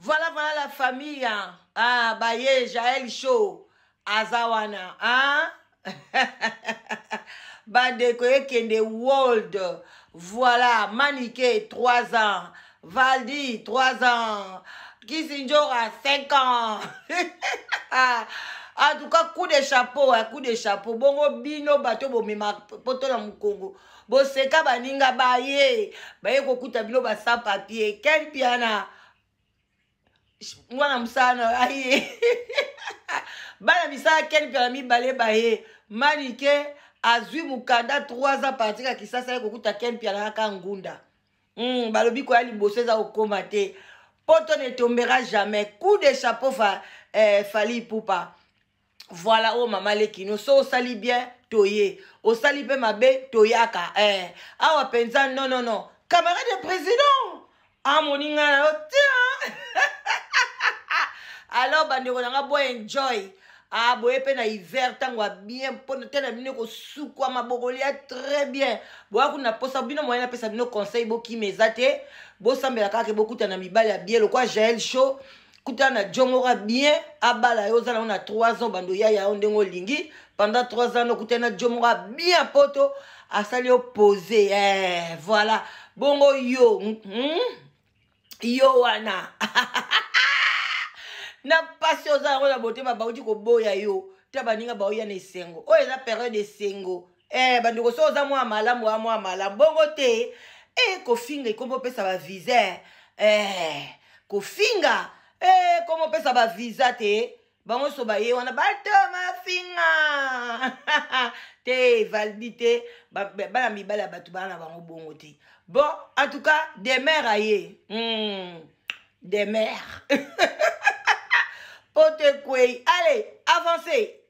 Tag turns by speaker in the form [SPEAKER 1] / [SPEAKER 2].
[SPEAKER 1] voilà voilà la famille hein? ah baye jael show aza wana hein? bandeko ekende world voilà manike 3 ans valdi 3 ans kisinjora 5 ans en tout cas coup de chapeau hein, coup de chapeau bongo bino bato bomema poto na mokongo boseka baninga baye baye kokuta bino basa papier ken piana mwana mosana aye bana misala keni pela mibale baye manike azwi mokanda 3 ans partir ya kisasa ye kokuta keni piala kaka ngunda mm, balobi koya liboso eza kokóma te poto ne tombera jamais coup de chapeau fa, eh, fali pupa voilà oyo oh, mama lekino so osali bien toye osali mpe mabe toyaka eh. awa mpenza nonono camarade président amoninga alors bandeko na nga bo enjoy ah boye mpe na hiver ntango ya bien mpona te na bino ekosukwama bokolia très bien boya kuna posa bino moyen napesa bino conseil bokima eza te bosambela kaka bokuta na mibale ya bien lokwa jael show kutana na jongoka bien abala yo oza nango na 3 ans bando yaya yo ndenge olingi pendant 3 ans nokutana jongoka bien poto asali yo pose eh, voilà bongo yo mm -hmm. yo wana na mpasi oza yango na botema bauti koboya yo ta baninga baoya na esengo oyo eza periode esengo eh, bandeko so oza mwa malamu oya ah, mwa malamu bongo te ekofinga ekomi opesa baviser eh, kofinga ekomi opesa baviza eh, eh, te bango nyonso baye wana bato mafinga te valdi te bana mibale ya bato baa na bango bongo te bon en tout cas demer aye mm, demer Allez, avancez